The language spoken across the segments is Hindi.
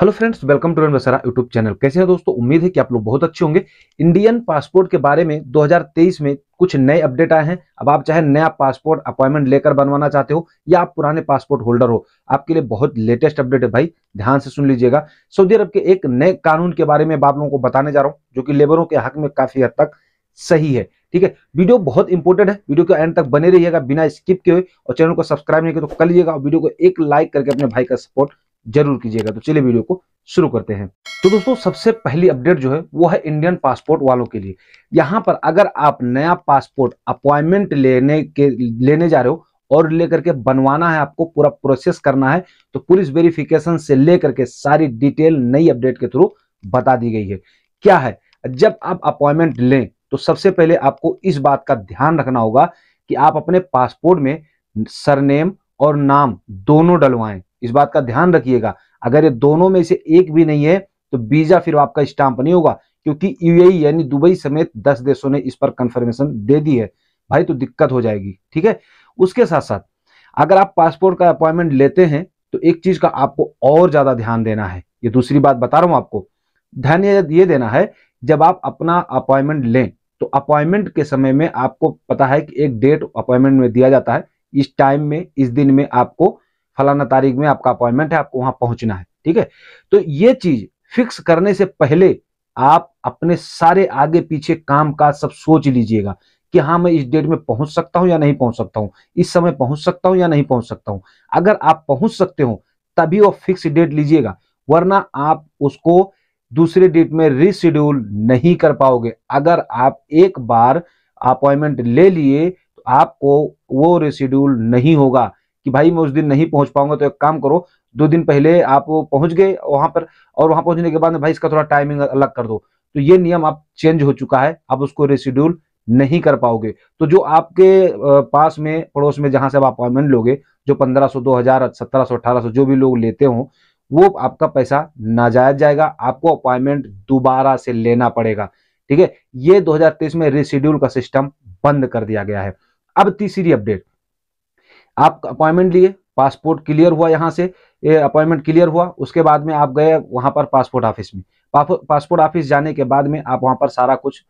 hello friends welcome to Basra YouTube channel कैसे हैं दोस्तों उम्मीद है कि आप लोग बहुत अच्छे होंगे इंडियन पासपोर्ट के बारे में 2023 में कुछ नए अपडेट आए हैं अब आप चाहे नया पासपोर्ट अपॉइंटमेंट लेकर बनवाना चाहते हो या आप पुराने पासपोर्ट होल्डर हो आपके लिए बहुत लेटेस्ट अपडेट है भाई ध्यान से सुन लीजिएगा सऊदी अरब के एक नए कानून के बारे में आप लोगों को बताने जा रहा हूँ जो कि लेबरों के हक में काफी हद तक सही है ठीक है वीडियो बहुत इंपॉर्टेंट है वीडियो के एंड तक बने रहिएगा बिना स्किप के हुए और चैनल को सब्सक्राइब नहीं किया तो कर लीजिएगा और वीडियो को एक लाइक करके अपने भाई का सपोर्ट जरूर कीजिएगा तो चलिए वीडियो को शुरू करते हैं तो दोस्तों सबसे पहली अपडेट जो है वो है इंडियन पासपोर्ट वालों के लिए यहाँ पर अगर आप नया पासपोर्ट अपॉइंटमेंट लेने के लेने जा रहे हो और लेकर के बनवाना है आपको पूरा प्रोसेस करना है तो पुलिस वेरिफिकेशन से लेकर के सारी डिटेल नई अपडेट के थ्रू बता दी गई है क्या है जब आप अपॉइंटमेंट लें तो सबसे पहले आपको इस बात का ध्यान रखना होगा कि आप अपने पासपोर्ट में सरनेम और नाम दोनों डलवाएं इस बात का ध्यान रखिएगा अगर ये दोनों में से एक भी नहीं है तो वीजा फिर आपका स्टाम्प नहीं होगा क्योंकि यूएई यानी दुबई समेत दस देशों ने इस पर कंफर्मेशन दे दी है भाई तो दिक्कत हो जाएगी ठीक है उसके साथ साथ अगर आप पासपोर्ट का अपॉइंटमेंट लेते हैं तो एक चीज का आपको और ज्यादा ध्यान देना है ये दूसरी बात बता रहा हूं आपको ध्यान ये देना है जब आप अपना अपॉइंटमेंट लें तो अपॉइंटमेंट के समय में आपको पता है कि एक डेट अपॉइंटमेंट में दिया जाता है इस टाइम में इस दिन में आपको फलाना तारीख में आपका अपॉइंटमेंट है आपको वहां पहुंचना है ठीक है तो ये चीज फिक्स करने से पहले आप अपने सारे आगे पीछे काम काज सब सोच लीजिएगा कि हाँ मैं इस डेट में पहुंच सकता हूं या नहीं पहुंच सकता हूं इस समय पहुंच सकता हूं या नहीं पहुंच सकता हूं अगर आप पहुंच सकते हो तभी वो फिक्स डेट लीजिएगा वरना आप उसको दूसरे डेट में रिशेड्यूल नहीं कर पाओगे अगर आप एक बार अपॉइंटमेंट ले लिए तो आपको वो रिशेड्यूल नहीं होगा कि भाई मैं उस दिन नहीं पहुंच पाऊंगा तो एक काम करो दो दिन पहले आप पहुंच गए वहां पर और वहां पहुंचने के बाद भाई इसका थोड़ा टाइमिंग अलग कर दो तो ये नियम आप चेंज हो चुका है आप उसको रेसिड्यूल नहीं कर पाओगे तो जो आपके पास में पड़ोस में जहां से आप अपॉइंटमेंट लोगे जो पंद्रह दो हजार सत्रह सौ अठारह सौ जो भी लोग लेते हो वो आपका पैसा नाजायज जाएगा आपको अपॉइंटमेंट दोबारा से लेना पड़ेगा ठीक है ये 2023 में रिशेड्यूल का सिस्टम बंद कर दिया गया है अब तीसरी अपडेट आप अपॉइंटमेंट लिए पासपोर्ट क्लियर हुआ यहाँ से अपॉइंटमेंट क्लियर हुआ उसके बाद में आप गए वहाँ पर पासपोर्ट ऑफिस में पासपोर्ट ऑफिस जाने के बाद में आप वहाँ पर सारा कुछ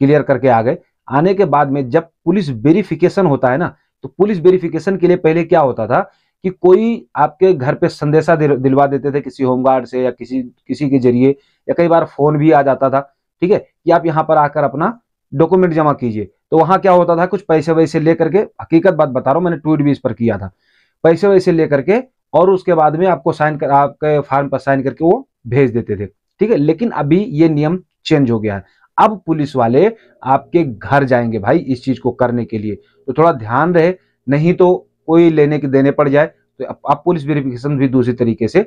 क्लियर करके आ गए आने के बाद में जब पुलिस वेरिफिकेशन होता है ना तो पुलिस वेरिफिकेशन के लिए पहले क्या होता था कि कोई आपके घर पे संदेशा दिलवा देते थे किसी होमगार्ड से या किसी किसी के जरिए या कई बार फोन भी आ जाता था ठीक है कि आप यहाँ पर आकर अपना डॉक्यूमेंट जमा कीजिए तो वहां क्या होता था कुछ पैसे वैसे लेकर के हकीकत बात बता रहा हूँ मैंने ट्वीट भी इस पर किया था पैसे वैसे लेकर के और उसके बाद में आपको साइन कर आपके फार्म पर साइन करके वो भेज देते थे ठीक है लेकिन अभी ये नियम चेंज हो गया है अब पुलिस वाले आपके घर जाएंगे भाई इस चीज को करने के लिए तो थोड़ा ध्यान रहे नहीं तो कोई लेने के देने पड़ जाए तो अब पुलिस वेरिफिकेशन भी दूसरी तरीके से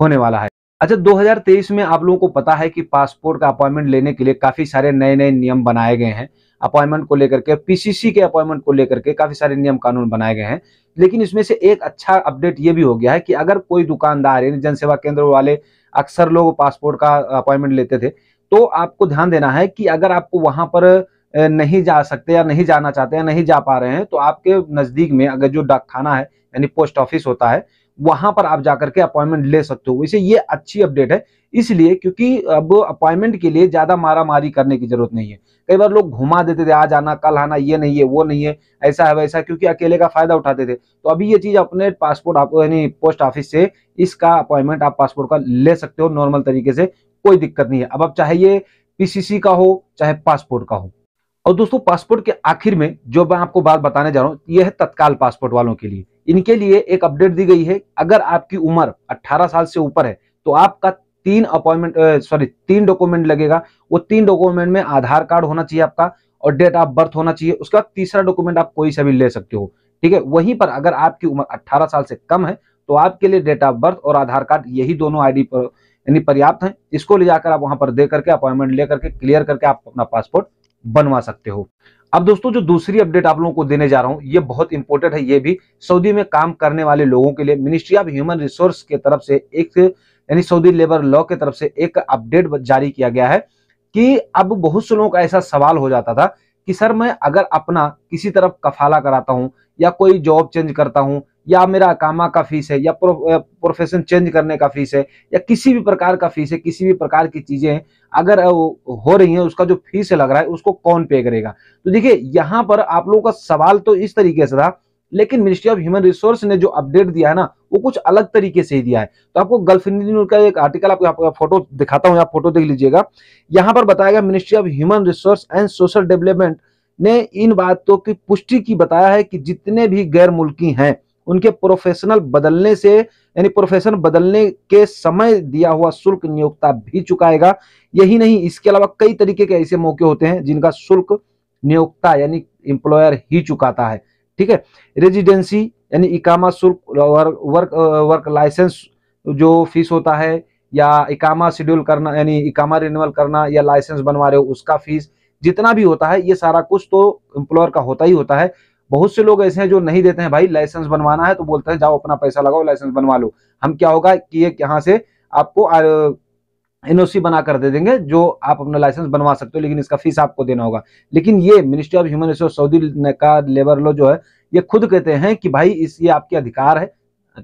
होने वाला है अच्छा 2023 में आप लोगों को पता है कि पासपोर्ट का अपॉइंटमेंट लेने के लिए काफी सारे नए नए नियम बनाए गए हैं अपॉइंटमेंट को लेकर के पीसीसी के अपॉइंटमेंट को लेकर के काफी सारे नियम कानून बनाए गए हैं लेकिन इसमें से एक अच्छा अपडेट ये भी हो गया है कि अगर कोई दुकानदार यानी जनसेवा केंद्र वाले अक्सर लोग पासपोर्ट का अपॉइंटमेंट लेते थे तो आपको ध्यान देना है कि अगर आपको वहां पर नहीं जा सकते या नहीं जाना चाहते या नहीं जा पा रहे हैं तो आपके नजदीक में अगर जो डाक खाना है यानी पोस्ट ऑफिस होता है वहां पर आप जाकर के अपॉइंटमेंट ले सकते हो वैसे ये अच्छी अपडेट है इसलिए क्योंकि अब अपॉइंटमेंट के लिए ज्यादा मारा मारी करने की जरूरत नहीं है कई बार लोग घुमा देते थे आज आना कल आना ये नहीं है वो नहीं है ऐसा है वैसा क्योंकि अकेले का फायदा उठाते थे तो अभी ये चीज अपने पासपोर्ट आप यानी पोस्ट ऑफिस से इसका अपॉइंटमेंट आप पासपोर्ट का ले सकते हो नॉर्मल तरीके से कोई दिक्कत नहीं है अब आप चाहे ये पीसीसी का हो चाहे पासपोर्ट का हो और दोस्तों पासपोर्ट के आखिर में जो मैं आपको बात बताने जा रहा हूँ यह है तत्काल पासपोर्ट वालों के लिए इनके लिए एक अपडेट दी गई है अगर आपकी उम्र 18 साल से ऊपर है तो आपका तीन अपॉइंटमेंट सॉरी तीन डॉक्यूमेंट लगेगा वो तीन डॉक्यूमेंट में आधार कार्ड होना चाहिए आपका और डेट ऑफ बर्थ होना चाहिए उसका तीसरा डॉक्यूमेंट आप कोई सा भी ले सकते हो ठीक है वहीं पर अगर आपकी उम्र अट्ठारह साल से कम है तो आपके लिए डेट ऑफ बर्थ और आधार कार्ड यही दोनों आई पर यानी पर्याप्त है इसको ले जाकर आप वहां पर दे करके अपॉइंटमेंट लेकर के क्लियर करके आप अपना पासपोर्ट बनवा सकते हो अब दोस्तों जो दूसरी अपडेट आप लोगों को देने जा रहा हूं ये बहुत इंपॉर्टेंट है ये भी सऊदी में काम करने वाले लोगों के लिए मिनिस्ट्री ऑफ ह्यूमन रिसोर्स के तरफ से एक यानी सऊदी लेबर लॉ के तरफ से एक अपडेट जारी किया गया है कि अब बहुत से लोगों का ऐसा सवाल हो जाता था कि सर मैं अगर अपना किसी तरफ कफाला कराता हूँ या कोई जॉब चेंज करता हूँ या मेरा कामा का फीस है या प्रोफेशन चेंज करने का फीस है या किसी भी प्रकार का फीस है किसी भी प्रकार की चीजें अगर हो रही है उसका जो फीस लग रहा है उसको कौन पे करेगा तो देखिये यहाँ पर आप लोगों का सवाल तो इस तरीके से था लेकिन मिनिस्ट्री ऑफ ह्यूमन रिसोर्स ने जो अपडेट दिया है ना वो कुछ अलग तरीके से ही दिया है तो आपको गल्फ इंडियन का एक आर्टिकल आपको फोटो दिखाता हूँ आप फोटो देख लीजिएगा यहाँ पर बताया गया ministry of human resource and social development ने इन बातों की पुष्टि की बताया है कि जितने भी गैर मुल्की हैं उनके प्रोफेशनल बदलने से यानी प्रोफेशन बदलने के समय दिया हुआ शुल्क नियोक्ता भी चुकाएगा यही नहीं इसके अलावा कई तरीके के ऐसे मौके होते हैं जिनका शुल्क नियोक्ता यानी इंप्लॉयर ही चुकाता है ठीक है रेजिडेंसी यानी इकामा शुल्क वर्क वर्क, वर्क लाइसेंस जो फीस होता है या इकामा शेड्यूल करना यानी इकामा रिन्यूअल करना या लाइसेंस बनवा रहे हो उसका फीस जितना भी होता है ये सारा कुछ तो इंप्लॉयर का होता ही होता है बहुत से लोग ऐसे हैं जो नहीं देते हैं भाई लाइसेंस बनवाना है तो बोलते हैं जाओ अपना पैसा लगाओ लाइसेंस बनवा लो हम क्या होगा कि ये यहाँ से आपको एनओसी बना कर दे देंगे जो आप अपना लाइसेंस बनवा सकते हो लेकिन इसका फीस आपको देना होगा लेकिन ये ministry of human resource Saudi का लेबर लॉ जो है ये खुद कहते हैं कि भाई इस ये आपके अधिकार है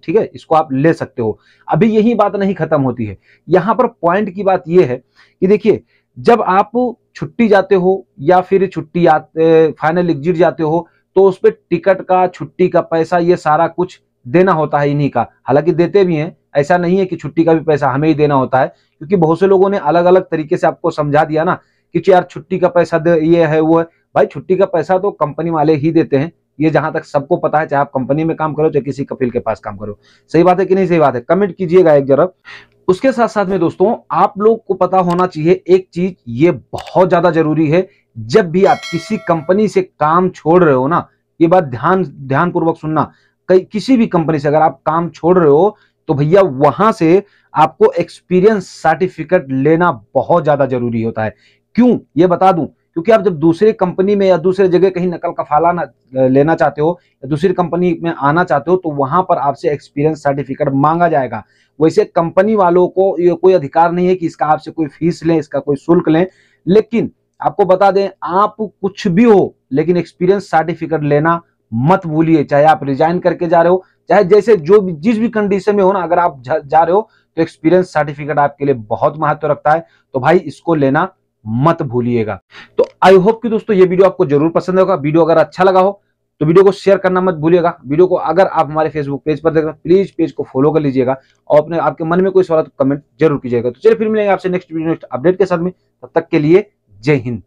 ठीक है इसको आप ले सकते हो अभी यही बात नहीं खत्म होती है यहाँ पर पॉइंट की बात ये है कि देखिए जब आप छुट्टी जाते हो या फिर छुट्टी फाइनल एग्जिट जाते हो तो उस पर टिकट का छुट्टी का पैसा ये सारा कुछ देना होता है इन्हीं का हालांकि देते भी हैं ऐसा नहीं है कि छुट्टी का भी पैसा हमें ही देना होता है क्योंकि बहुत से लोगों ने अलग अलग तरीके से आपको समझा दिया ना कि यार छुट्टी का पैसा दे ये है वो है भाई छुट्टी का पैसा तो कंपनी वाले ही देते हैं ये जहां तक सबको पता है चाहे आप कंपनी में काम करो चाहे किसी कपिल के पास काम करो सही बात है कि नहीं सही बात है कमेंट कीजिएगा एक जरा उसके साथ साथ में दोस्तों आप लोग को पता होना चाहिए एक चीज ये बहुत ज्यादा जरूरी है जब भी आप किसी कंपनी से काम छोड़ रहे हो ना ये बात ध्यान ध्यानपूर्वक सुनना कई किसी भी कंपनी से अगर आप काम छोड़ रहे हो तो भैया वहां से आपको एक्सपीरियंस सर्टिफिकेट लेना बहुत ज्यादा जरूरी होता है क्यों ये बता दूं क्योंकि आप जब दूसरी कंपनी में या दूसरे जगह कहीं नकल का फाला लेना चाहते हो या दूसरी कंपनी में आना चाहते हो तो वहां पर आपसे एक्सपीरियंस सर्टिफिकेट मांगा जाएगा वैसे कंपनी वालों को ये कोई अधिकार नहीं है कि इसका आपसे कोई फीस लें इसका कोई शुल्क लें लेकिन आपको बता दें आप कुछ भी हो लेकिन एक्सपीरियंस सर्टिफिकेट लेना मत भूलिए चाहे आप रिजाइन करके जा रहे हो चाहे जैसे जो भी जिस भी कंडीशन में हो ना अगर आप जा रहे हो तो एक्सपीरियंस सर्टिफिकेट आपके लिए बहुत महत्व रखता है तो भाई इसको लेना मत भूलिएगा तो आई होप कि दोस्तों ये वीडियो आपको जरूर पसंद होगा वीडियो अगर अच्छा लगा हो तो वीडियो को शेयर करना मत भूलिएगा वीडियो को अगर आप हमारे फेसबुक पेज पर देख रहे हैं प्लीज पेज को फॉलो कर लीजिएगा और अपने आपके मन में कोई सवाल तो कमेंट जरूर कीजिएगा तो चलिए फिर मिलेंगे आपसे नेक्स्ट वीडियो नेक्स्ट अपडेट के साथ में तब तक के लिए जय हिंद